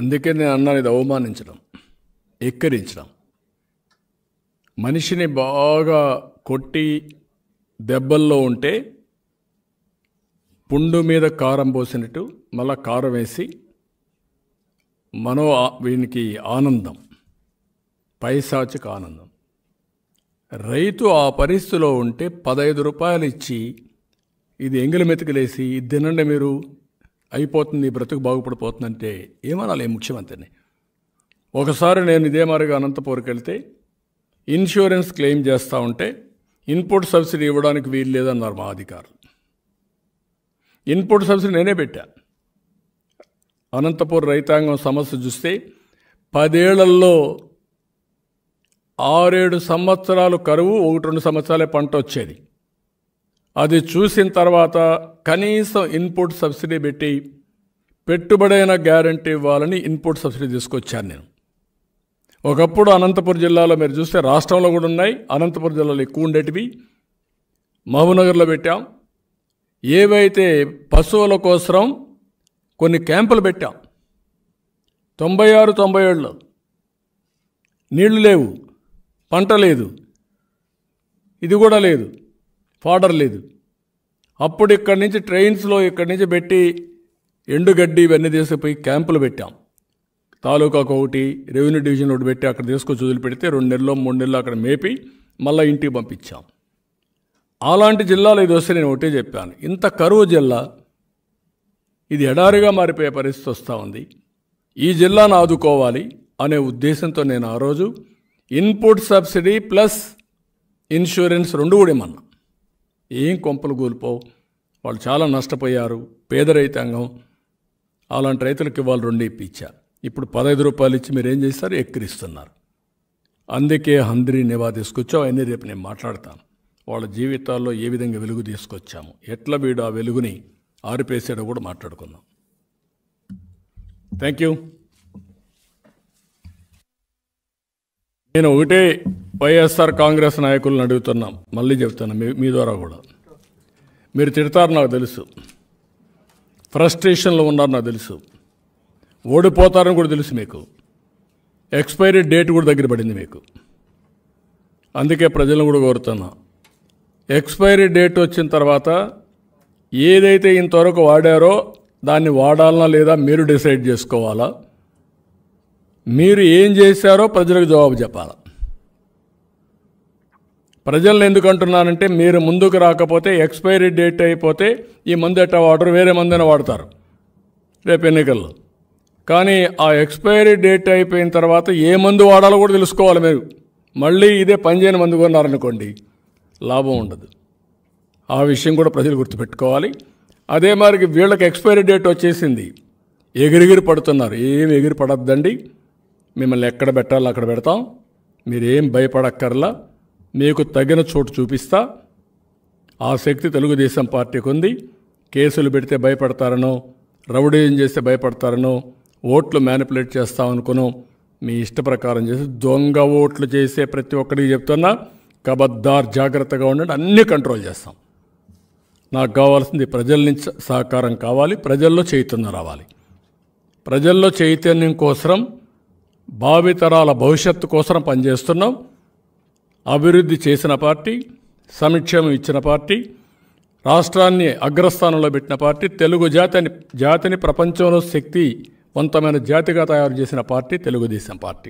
అందుకే నేను అన్నాను ఇది అవమానించడం ఎక్కిరించడం మనిషిని బాగా కొట్టి దెబ్బల్లో ఉంటే పుండు మీద కారం పోసినట్టు మళ్ళా కారం వేసి మనో వీనికి ఆనందం పైశాచిక ఆనందం రైతు ఆ పరిస్థితిలో ఉంటే పదహైదు రూపాయలు ఇచ్చి ఇది ఎంగిలి మెతుకులేసి ఇది తినండి మీరు అయిపోతుంది బ్రతుకు బాగుపడిపోతుందంటే ఏమనాలి ముఖ్యమంత్రిని ఒకసారి నేను ఇదే మారిగా అనంతపూర్కి వెళ్తే ఇన్సూరెన్స్ క్లెయిమ్ చేస్తూ ఉంటే ఇన్పుట్ సబ్సిడీ ఇవ్వడానికి వీలు లేదన్నారు మా అధికారులు ఇన్పుట్ సబ్సిడీ నేనే పెట్టా అనంతపూర్ రైతాంగం సమస్య చూస్తే పదేళ్లలో ఆరేడు సంవత్సరాలు కరువు ఒకటి రెండు సంవత్సరాలే పంట వచ్చేది అది చూసిన తర్వాత కనీసం ఇన్పుట్ సబ్సిడీ పెట్టి పెట్టుబడైన గ్యారంటీ ఇవ్వాలని ఇన్పుట్ సబ్సిడీ తీసుకొచ్చాను నేను ఒకప్పుడు అనంతపురం జిల్లాలో మీరు చూస్తే రాష్ట్రంలో కూడా ఉన్నాయి అనంతపురం జిల్లాలో ఎక్కువ ఉండేటివి మహబూనగర్లో పెట్టాం ఏవైతే పశువుల కోసం కొన్ని క్యాంపులు పెట్టాం తొంభై ఆరు తొంభై ఏళ్ళు నీళ్లు లేవు పంట లేదు ఇది కూడా లేదు లేదు అప్పుడు ఇక్కడి నుంచి ట్రైన్స్లో ఇక్కడి నుంచి పెట్టి ఎండుగడ్డి ఇవన్నీ తీసుకుపోయి క్యాంపులు పెట్టాం తాలూకాకు ఒకటి రెవెన్యూ డివిజన్ ఒకటి పెట్టి అక్కడ తీసుకొచ్చి పెడితే రెండు నెలల్లో మూడు నెలలు అక్కడ మేపి మళ్ళీ ఇంటికి పంపించాం అలాంటి జిల్లాలో ఇది వస్తే నేను ఒకటే చెప్పాను ఇంత కరువు జిల్లా ఇది ఎడారిగా మారిపోయే పరిస్థితి వస్తూ ఉంది ఈ జిల్లాను ఆదుకోవాలి అనే ఉద్దేశంతో నేను ఆ రోజు ఇన్పుట్ సబ్సిడీ ప్లస్ ఇన్సూరెన్స్ రెండు కూడా ఇమ్మన్నా ఏం కొంపలు కోల్పోవు వాళ్ళు చాలా నష్టపోయారు పేద రైతాంగం అలాంటి రైతులకు ఇవ్వాలి రెండు ఇప్పించా ఇప్పుడు పదహైదు రూపాయలు ఇచ్చి మీరు ఏం చేస్తారు ఎక్కిరిస్తున్నారు అందుకే హందిరి నివా తీసుకొచ్చావు అన్నీ రేపు నేను మాట్లాడతాను వాళ్ళ జీవితాల్లో ఏ విధంగా వెలుగు తీసుకొచ్చాము ఎట్లా వీడు ఆ వెలుగుని ఆరిపేసాడో కూడా మాట్లాడుకుందాం థ్యాంక్ యూ నేను ఒకటే వైఎస్ఆర్ కాంగ్రెస్ నాయకులను అడుగుతున్నాం మళ్ళీ చెప్తున్నా మీ మీ ద్వారా కూడా మీరు తిడతారు నాకు తెలుసు ఫ్రస్ట్రేషన్లో ఉన్నారు నాకు తెలుసు ఓడిపోతారని కూడా తెలుసు మీకు ఎక్స్పైరీ డేట్ కూడా దగ్గర పడింది మీకు అందుకే ప్రజలను కూడా కోరుతున్నా ఎక్స్పైరీ డేట్ వచ్చిన తర్వాత ఏదైతే ఇంతవరకు వాడారో దాన్ని వాడాలనా లేదా మీరు డిసైడ్ చేసుకోవాలా మీరు ఏం చేశారో ప్రజలకు జవాబు చెప్పాలా ప్రజలను ఎందుకు అంటున్నానంటే మీరు ముందుకు రాకపోతే ఎక్స్పైరీ డేట్ అయిపోతే ఈ మందు ఎట్టా వాడరు వేరే మందైనా వాడతారు రేపు ఎన్నికల్లో కానీ ఆ ఎక్స్పైరీ డేట్ అయిపోయిన తర్వాత ఏ మందు వాడాలో కూడా తెలుసుకోవాలి మీరు మళ్ళీ ఇదే పనిచేయని మందు కొన్నారనుకోండి లాభం ఉండదు ఆ విషయం కూడా ప్రజలు గుర్తుపెట్టుకోవాలి అదే మరి వీళ్ళకి ఎక్స్పైరీ డేట్ వచ్చేసింది ఎగిరిగిరి పడుతున్నారు ఏమి ఎగిరి పడద్దండి మిమ్మల్ని ఎక్కడ పెట్టాలో అక్కడ పెడతాం మీరేం భయపడక్కర్లా మీకు తగిన చోటు చూపిస్తా ఆ శక్తి తెలుగుదేశం పార్టీకి ఉంది కేసులు పెడితే భయపడతారనో రౌడీజం చేస్తే భయపడతారనో ఓట్లు మ్యానిపులేట్ చేస్తామనుకునో మీ ఇష్ట ప్రకారం చేసి దొంగ ఓట్లు చేసే ప్రతి ఒక్కరికి చెప్తున్నా కబద్దార్ జాగ్రత్తగా ఉండండి అన్నీ కంట్రోల్ చేస్తాం నాకు కావాల్సింది ప్రజల నుంచి సహకారం కావాలి ప్రజల్లో చైతన్యం రావాలి ప్రజల్లో చైతన్యం కోసం భావితరాల భవిష్యత్తు కోసం పనిచేస్తున్నాం అభివృద్ధి చేసిన పార్టీ సంక్షేమం ఇచ్చిన పార్టీ రాష్ట్రాన్ని అగ్రస్థానంలో పెట్టిన పార్టీ తెలుగు జాతిని జాతిని ప్రపంచంలో శక్తివంతమైన జాతిగా తయారు చేసిన పార్టీ తెలుగుదేశం పార్టీ